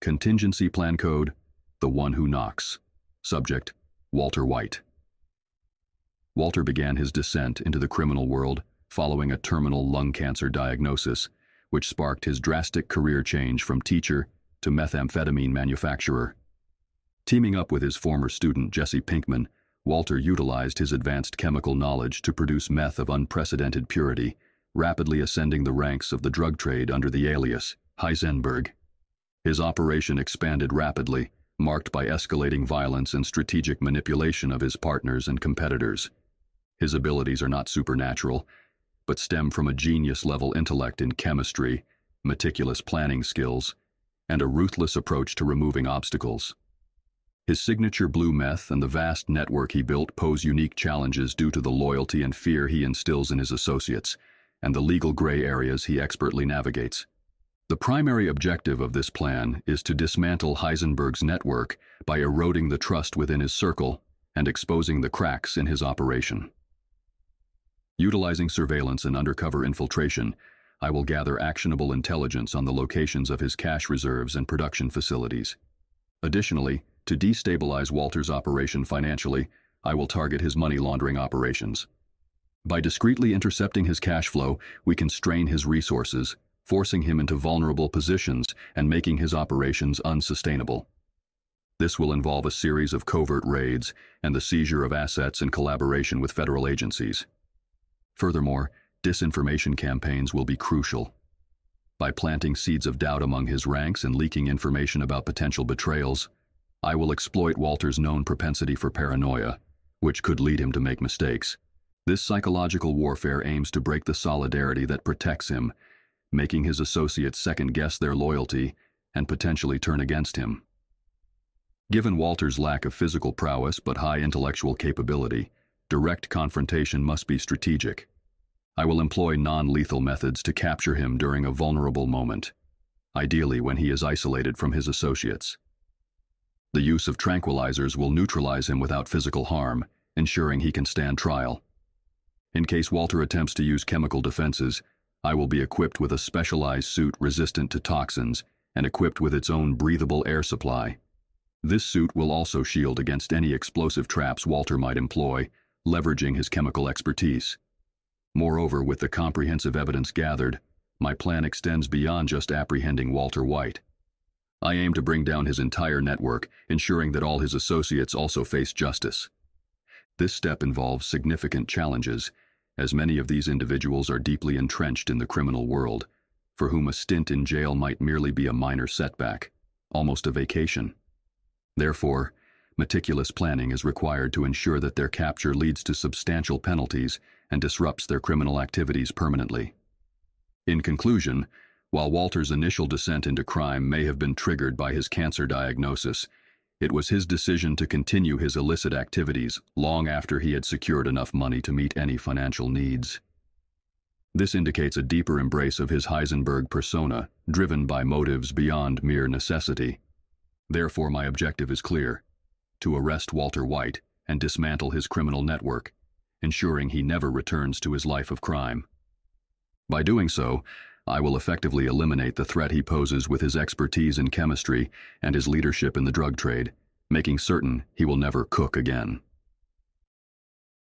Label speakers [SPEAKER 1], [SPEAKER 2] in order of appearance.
[SPEAKER 1] Contingency Plan Code, The One Who Knocks. Subject, Walter White. Walter began his descent into the criminal world following a terminal lung cancer diagnosis, which sparked his drastic career change from teacher to methamphetamine manufacturer. Teaming up with his former student Jesse Pinkman, Walter utilized his advanced chemical knowledge to produce meth of unprecedented purity, rapidly ascending the ranks of the drug trade under the alias Heisenberg. His operation expanded rapidly, marked by escalating violence and strategic manipulation of his partners and competitors. His abilities are not supernatural, but stem from a genius-level intellect in chemistry, meticulous planning skills, and a ruthless approach to removing obstacles. His signature blue meth and the vast network he built pose unique challenges due to the loyalty and fear he instills in his associates, and the legal gray areas he expertly navigates. The primary objective of this plan is to dismantle Heisenberg's network by eroding the trust within his circle and exposing the cracks in his operation. Utilizing surveillance and undercover infiltration, I will gather actionable intelligence on the locations of his cash reserves and production facilities. Additionally, to destabilize Walter's operation financially, I will target his money laundering operations. By discreetly intercepting his cash flow, we can strain his resources forcing him into vulnerable positions and making his operations unsustainable. This will involve a series of covert raids and the seizure of assets in collaboration with federal agencies. Furthermore, disinformation campaigns will be crucial. By planting seeds of doubt among his ranks and leaking information about potential betrayals, I will exploit Walter's known propensity for paranoia, which could lead him to make mistakes. This psychological warfare aims to break the solidarity that protects him making his associates second guess their loyalty and potentially turn against him. Given Walter's lack of physical prowess but high intellectual capability, direct confrontation must be strategic. I will employ non-lethal methods to capture him during a vulnerable moment, ideally when he is isolated from his associates. The use of tranquilizers will neutralize him without physical harm, ensuring he can stand trial. In case Walter attempts to use chemical defenses, I will be equipped with a specialized suit resistant to toxins and equipped with its own breathable air supply. This suit will also shield against any explosive traps Walter might employ, leveraging his chemical expertise. Moreover, with the comprehensive evidence gathered, my plan extends beyond just apprehending Walter White. I aim to bring down his entire network, ensuring that all his associates also face justice. This step involves significant challenges, as many of these individuals are deeply entrenched in the criminal world, for whom a stint in jail might merely be a minor setback, almost a vacation. Therefore, meticulous planning is required to ensure that their capture leads to substantial penalties and disrupts their criminal activities permanently. In conclusion, while Walter's initial descent into crime may have been triggered by his cancer diagnosis, it was his decision to continue his illicit activities long after he had secured enough money to meet any financial needs. This indicates a deeper embrace of his Heisenberg persona, driven by motives beyond mere necessity. Therefore, my objective is clear to arrest Walter White and dismantle his criminal network, ensuring he never returns to his life of crime. By doing so, I will effectively eliminate the threat he poses with his expertise in chemistry and his leadership in the drug trade, making certain he will never cook again.